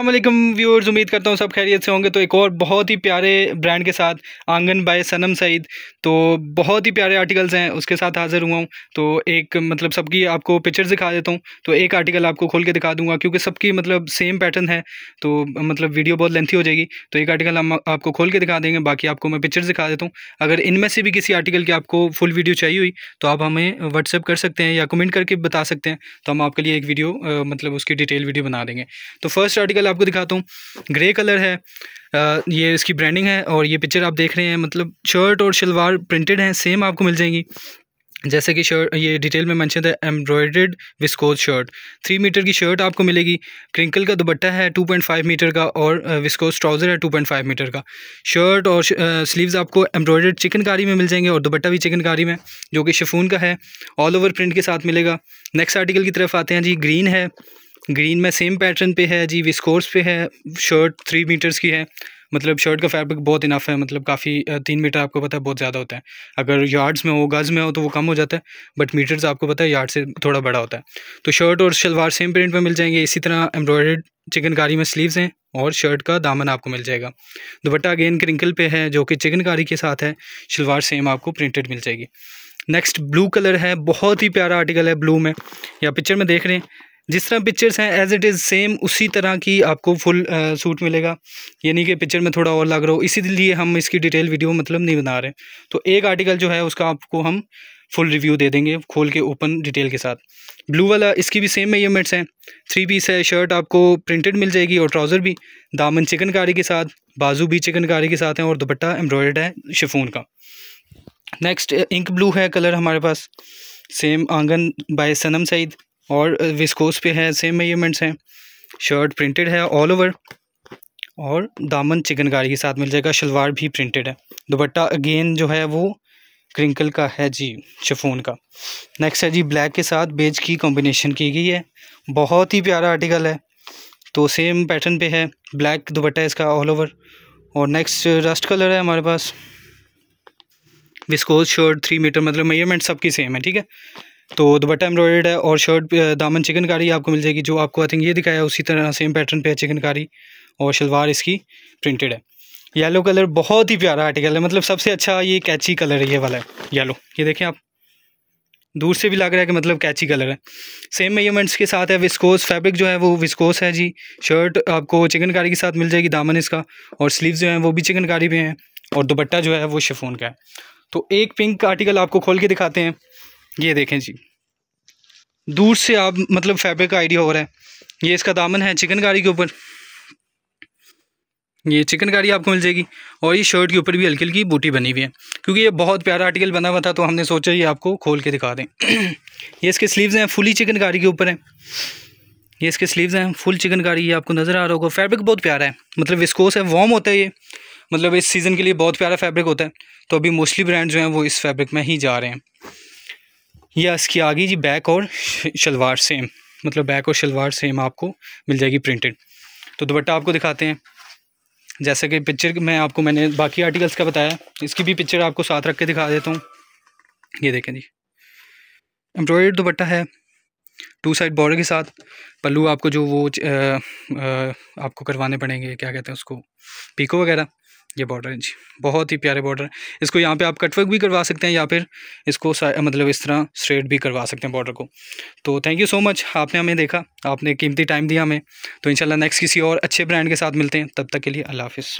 अल्लाम व्यूअर्स उम्मीद करता हूँ सब खैरियत से होंगे तो एक और बहुत ही प्यारे ब्रांड के साथ आंगन बाय सनम सईद तो बहुत ही प्यारे आर्टिकल्स हैं उसके साथ हाज़िर हुआ हूँ तो एक मतलब सबकी आपको पिक्चर्स दिखा देता हूँ तो एक आर्टिकल आपको खोल के दिखा दूंगा क्योंकि सबकी मतलब सेम पैटर्न है तो मतलब वीडियो बहुत लेंथी हो जाएगी तो एक आर्टिकल हम आपको खोल के दिखा देंगे बाकी आपको मैं पिक्चर्स दिखा देता हूँ अगर इनमें से भी किसी आर्टिकल की आपको फुल वीडियो चाहिए हुई तो आप हमें व्हाट्सअप कर सकते हैं या कमेंट करके बता सकते हैं तो हम आपके लिए एक वीडियो मतलब उसकी डिटेल वीडियो बना देंगे तो फर्स्ट आर्टिकल पहले आपको दिखाता हूँ ग्रे कलर है आ, ये इसकी ब्रांडिंग है और ये पिक्चर आप देख रहे हैं मतलब शर्ट और शलवार प्रिंटेड हैं सेम आपको मिल जाएंगी जैसे कि शर्ट ये डिटेल में मैंशन है embroidered viscose shirt three metre की शर्ट आपको मिलेगी क्रिंकल का दुबट्टा है टू पॉइंट फाइव मीटर का और विस्कोज ट्राउज़र है टू पॉइंट फाइव मीटर का शर्ट और स्लीव्स आपको एम्ब्रॉयड्रेड चिकनकारी में मिल जाएंगे और दुबट्टा भी चिकनकारी में जो कि शफून का है ऑल ओवर प्रिंट के साथ मिलेगा नेक्स्ट आर्टिकल की तरफ आते हैं जी ग्रीन है ग्रीन में सेम पैटर्न पे है जी विस्कोर्स पे है शर्ट थ्री मीटर्स की है मतलब शर्ट का फैब्रिक बहुत इनफ है मतलब काफ़ी तीन मीटर आपको पता है बहुत ज़्यादा होता है अगर यार्ड्स में हो गज़ में हो तो वो कम हो जाता है बट मीटर्स आपको पता है यार्ड से थोड़ा बड़ा होता है तो शर्ट और शलवार सेम प्रिंट में मिल जाएंगे इसी तरह एम्ब्रॉयड चिकनकारी में स्लीव्स हैं और शर्ट का दामन आपको मिल जाएगा दुपट्टा अगेन क्रिंकल पे है जो कि चिकनकारी के साथ है शलवार सेम आपको प्रिंटेड मिल जाएगी नेक्स्ट ब्लू कलर है बहुत ही प्यारा आर्टिकल है ब्लू में या पिक्चर में देख रहे हैं जिस तरह पिक्चर्स हैं एज इट इज़ सेम उसी तरह की आपको फुल आ, सूट मिलेगा यानी कि पिक्चर में थोड़ा और लग रहा हो इसीलिए हम इसकी डिटेल वीडियो मतलब नहीं बना रहे तो एक आर्टिकल जो है उसका आपको हम फुल रिव्यू दे देंगे खोल के ओपन डिटेल के साथ ब्लू वाला इसकी भी सेम मेजरमेंट्स हैं थ्री पीस है शर्ट आपको प्रिंटेड मिल जाएगी और ट्राउज़र भी दामन चिकनकारी के साथ बाजू भी चिकनकारी के साथ हैं और दुपट्टा एम्ब्रॉयड है शिफोन का नेक्स्ट इंक ब्लू है कलर हमारे पास सेम आंगन बाय सनम सईद और विस्कोस पे है सेम मेजरमेंट्स हैं शर्ट प्रिंटेड है ऑल ओवर और दामन चिकनकारी के साथ मिल जाएगा शलवार भी प्रिंटेड है दुपट्टा अगेन जो है वो क्रिंकल का है जी शफोन का नेक्स्ट है जी ब्लैक के साथ बेज की कॉम्बिनेशन की गई है बहुत ही प्यारा आर्टिकल है तो सेम पैटर्न पे है ब्लैक दुपट्टा इसका ऑल ओवर और नेक्स्ट रस्ट कलर है हमारे पास विस्कोस शर्ट थ्री मीटर मतलब मेजरमेंट सबकी सेम है ठीक है तो दुपट्टा एम्ब्रॉयड है और शर्ट दामन चिकनकारी आपको मिल जाएगी जो आपको आई थिंक ये दिखाया उसी तरह सेम पैटर्न पे है चिकनकारी और शलवार इसकी प्रिंटेड है येलो कलर बहुत ही प्यारा आर्टिकल है मतलब सबसे अच्छा ये कैची कलर है ये वाला है येलो ये देखें आप दूर से भी लग रहा है कि मतलब कैची कलर है सेम मेजरमेंट्स के साथ है विस्कोस फैब्रिक जो है वो विस्कोस है जी शर्ट आपको चिकनकारी के साथ मिल जाएगी दामन इसका और स्लीव जो है वो भी चिकनकारी पे हैं और दुपट्टा जो है वो शिफोन का है तो एक पिंक आर्टिकल आपको खोल के दिखाते हैं ये देखें जी दूर से आप मतलब फैब्रिक का आइडिया हो रहा है ये इसका दामन है चिकनकारी के ऊपर ये चिकनकारी आपको मिल जाएगी और ये शर्ट के ऊपर भी हल्की हल्की बूटी बनी हुई है क्योंकि ये बहुत प्यारा आर्टिकल बना हुआ था तो हमने सोचा ये आपको खोल के दिखा दें ये इसके स्लीव्स हैं फुली चिकनकारी के ऊपर हैं ये इसके स्लीव्स हैं फुल चिकनकारी ये आपको नज़र आ रहा होगा फैब्रिक बहुत प्यारा है मतलब विस्कोस है वॉम होता है ये मतलब इस सीज़न के लिए बहुत प्यारा फैब्रिक होता है तो अभी मोस्टली ब्रांड जो हैं वो इस फैब्रिक में ही जा रहे हैं या इसकी आगे जी बैक मतलब और शलवार सेम मतलब बैक और शलवार सेम आपको मिल जाएगी प्रिंटेड तो दुपट्टा आपको दिखाते हैं जैसे कि पिक्चर मैं आपको मैंने बाकी आर्टिकल्स का बताया इसकी भी पिक्चर आपको साथ रख के दिखा देता हूँ ये देखें जी एम्ब्रॉयड दुपट्टा है टू साइड बॉर्डर के साथ पल्लू आपको जो वो आ, आ, आपको करवाने पड़ेंगे क्या कहते हैं उसको पीको वगैरह ये बॉर्डर है जी बहुत ही प्यारे बॉर्डर इसको यहाँ पे आप कटवर्क भी करवा सकते हैं या फिर इसको मतलब इस तरह स्ट्रेट भी करवा सकते हैं बॉर्डर को तो थैंक यू सो मच आपने हमें देखा आपने कीमती टाइम दिया हमें तो इंशाल्लाह नेक्स्ट किसी और अच्छे ब्रांड के साथ मिलते हैं तब तक के लिए अल्लाह हाफिज़